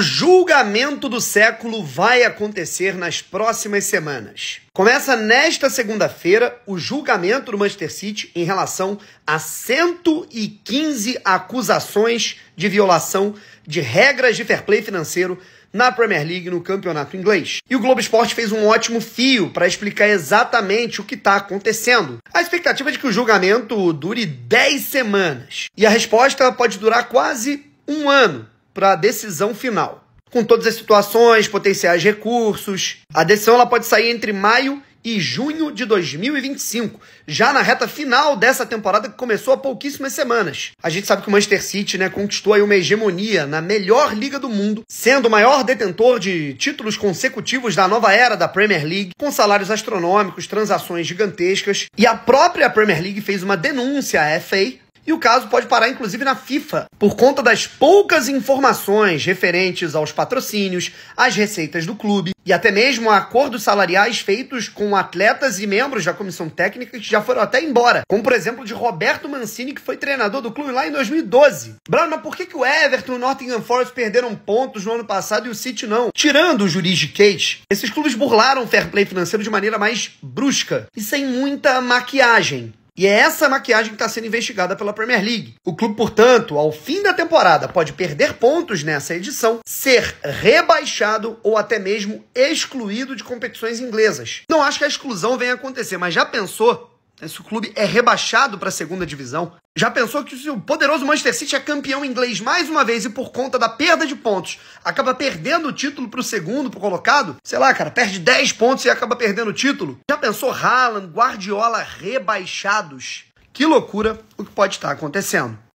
O julgamento do século vai acontecer nas próximas semanas. Começa nesta segunda-feira o julgamento do Manchester City em relação a 115 acusações de violação de regras de fair play financeiro na Premier League no campeonato inglês. E o Globo Esporte fez um ótimo fio para explicar exatamente o que está acontecendo. A expectativa é de que o julgamento dure 10 semanas e a resposta pode durar quase um ano para a decisão final. Com todas as situações, potenciais recursos, a decisão ela pode sair entre maio e junho de 2025, já na reta final dessa temporada que começou há pouquíssimas semanas. A gente sabe que o Manchester City né, conquistou aí uma hegemonia na melhor liga do mundo, sendo o maior detentor de títulos consecutivos da nova era da Premier League, com salários astronômicos, transações gigantescas, e a própria Premier League fez uma denúncia à FA e o caso pode parar inclusive na FIFA, por conta das poucas informações referentes aos patrocínios, às receitas do clube e até mesmo a acordos salariais feitos com atletas e membros da comissão técnica que já foram até embora, como por exemplo de Roberto Mancini, que foi treinador do clube lá em 2012. Bruno, mas por que, que o Everton e o Nottingham Forest perderam pontos no ano passado e o City não? Tirando o juridiquês, esses clubes burlaram o fair play financeiro de maneira mais brusca e sem muita maquiagem. E é essa maquiagem que está sendo investigada pela Premier League. O clube, portanto, ao fim da temporada, pode perder pontos nessa edição, ser rebaixado ou até mesmo excluído de competições inglesas. Não acho que a exclusão venha acontecer, mas já pensou se o clube é rebaixado para a segunda divisão, já pensou que se o poderoso Manchester City é campeão inglês mais uma vez e por conta da perda de pontos acaba perdendo o título para o segundo, pro colocado? Sei lá, cara, perde 10 pontos e acaba perdendo o título. Já pensou Haaland, Guardiola rebaixados? Que loucura o que pode estar acontecendo.